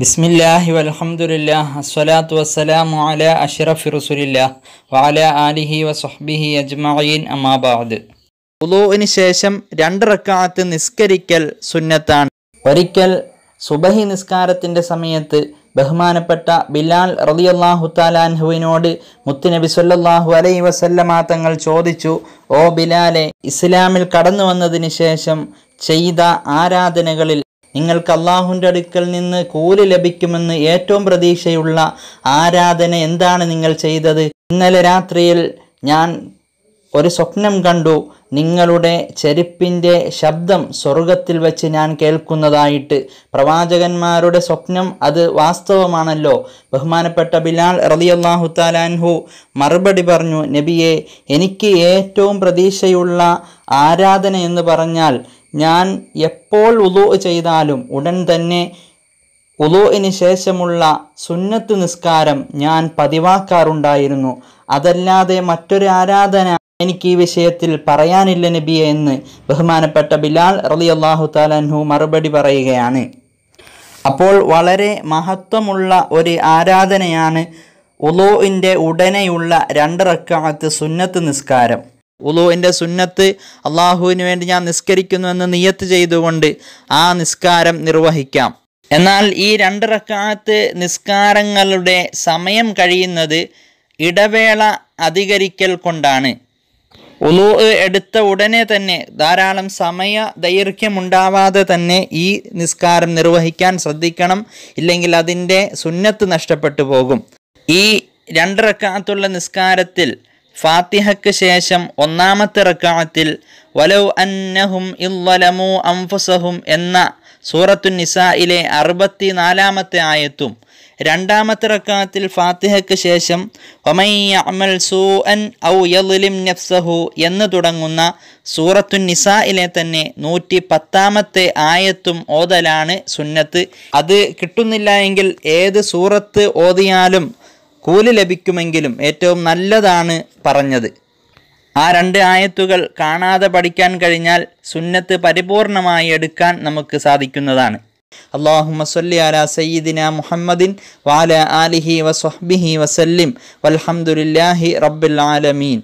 ബിസ്മില്ലാഹി വലഹമുല്ല അസ്വലാത്തു വസ്സലാമു അല അഷറഫി റസുലില്ല വാല ആലിഹി വസ്ബിഹി അജ്മീൻ അമാബാദ് ഉലോവിന് ശേഷം രണ്ട് റക്കാത്ത് നിസ്കരിക്കൽ സുന്നത്താണ് ഒരിക്കൽ സുബഹി നിസ്കാരത്തിൻ്റെ സമയത്ത് ബഹുമാനപ്പെട്ട ബിലാൽ റളിയല്ലാഹു താലാൻഹുവിനോട് മുത്തുനബി സല്ലല്ലാഹു അലൈഹി വസല്ലമ തങ്ങൾ ചോദിച്ചു ഓ ബിലാലെ ഇസ്ലാമിൽ കടന്നു വന്നതിന് ശേഷം ചെയ്ത ആരാധനകളിൽ നിങ്ങൾക്ക് അള്ളാഹുൻ്റെ അടുക്കൽ നിന്ന് കൂലി ലഭിക്കുമെന്ന് ഏറ്റവും പ്രതീക്ഷയുള്ള ആരാധന എന്താണ് നിങ്ങൾ ചെയ്തത് ഇന്നലെ രാത്രിയിൽ ഞാൻ ഒരു സ്വപ്നം കണ്ടു നിങ്ങളുടെ ചെരുപ്പിൻ്റെ ശബ്ദം സ്വർഗത്തിൽ വെച്ച് ഞാൻ കേൾക്കുന്നതായിട്ട് പ്രവാചകന്മാരുടെ സ്വപ്നം അത് വാസ്തവമാണല്ലോ ബഹുമാനപ്പെട്ട ബിലാൽ റലിയല്ലാഹു താലാൻഹു മറുപടി പറഞ്ഞു നബിയെ എനിക്ക് ഏറ്റവും പ്രതീക്ഷയുള്ള ആരാധന എന്ന് പറഞ്ഞാൽ ഞാൻ എപ്പോൾ ഉദു ചെയ്താലും ഉടൻ തന്നെ ഉദുവിന് ശേഷമുള്ള സുന്നത്ത് നിസ്കാരം ഞാൻ പതിവാക്കാറുണ്ടായിരുന്നു അതല്ലാതെ മറ്റൊരു ആരാധന എനിക്ക് ഈ വിഷയത്തിൽ പറയാനില്ല നബിയെ എന്ന് ബഹുമാനപ്പെട്ട ബിലാൽ റലി അള്ളാഹു താലാൻഹു മറുപടി പറയുകയാണ് അപ്പോൾ വളരെ മഹത്വമുള്ള ഒരു ആരാധനയാണ് ഉലോഇൻ്റെ ഉടനെയുള്ള രണ്ട് റക്കാത്ത് സുന്നത്ത് നിസ്കാരം ഉലുവിൻ്റെ സുന്നത്ത് അള്ളാഹുവിന് വേണ്ടി ഞാൻ നിസ്കരിക്കുന്നു എന്ന് നിയത്ത് ചെയ്തുകൊണ്ട് ആ നിസ്കാരം നിർവഹിക്കാം എന്നാൽ ഈ രണ്ട് റക്കാത്ത് നിസ്കാരങ്ങളുടെ സമയം കഴിയുന്നത് ഇടവേള അധികരിക്കൽ കൊണ്ടാണ് ഉളു എടുത്ത ഉടനെ തന്നെ ധാരാളം സമയ ദൈർഘ്യമുണ്ടാവാതെ തന്നെ ഈ നിസ്കാരം നിർവഹിക്കാൻ ശ്രദ്ധിക്കണം ഇല്ലെങ്കിൽ അതിൻ്റെ സുന്നത്ത് നഷ്ടപ്പെട്ടു പോകും ഈ രണ്ടിറക്കാത്തുള്ള നിസ്കാരത്തിൽ ഫാത്തിഹക്ക് ശേഷം ഒന്നാമത്തെ റക്കാത്തിൽ വലൗ അന്നഹും ഇല്ലമു അംഫുസഹും എന്ന സൂറത്തു നിസായിലെ അറുപത്തി നാലാമത്തെ ആയത്തും രണ്ടാമത്തെ റക്കാത്തിൽ ഫാത്തിഹയ്ക്ക് ശേഷം ഒമയ്യമൽ സൂ അൻ ഔ യലിം നഫ്സഹു എന്ന് തുടങ്ങുന്ന സൂറത്തു നിസായിലെ തന്നെ നൂറ്റി പത്താമത്തെ ആയത്തും ഓതലാണ് സുന്നത്ത് അത് കിട്ടുന്നില്ല എങ്കിൽ ഏത് സൂറത്ത് ഓതിയാലും കൂലി ലഭിക്കുമെങ്കിലും ഏറ്റവും നല്ലതാണ് പറഞ്ഞത് ആ രണ്ട് ആയത്തുകൾ കാണാതെ പഠിക്കാൻ കഴിഞ്ഞാൽ സുന്നത്ത് പരിപൂർണമായി എടുക്കാൻ നമുക്ക് സാധിക്കുന്നതാണ് അള്ളാഹുമ സല്ലി അലാ സയ്യിദിന മുഹമ്മദിൻ വാല ആലിഹി വസ്ബിഹി വസല്ലിം വൽഹമുല്ലാഹി റബ്ബുൽ ആലമീൻ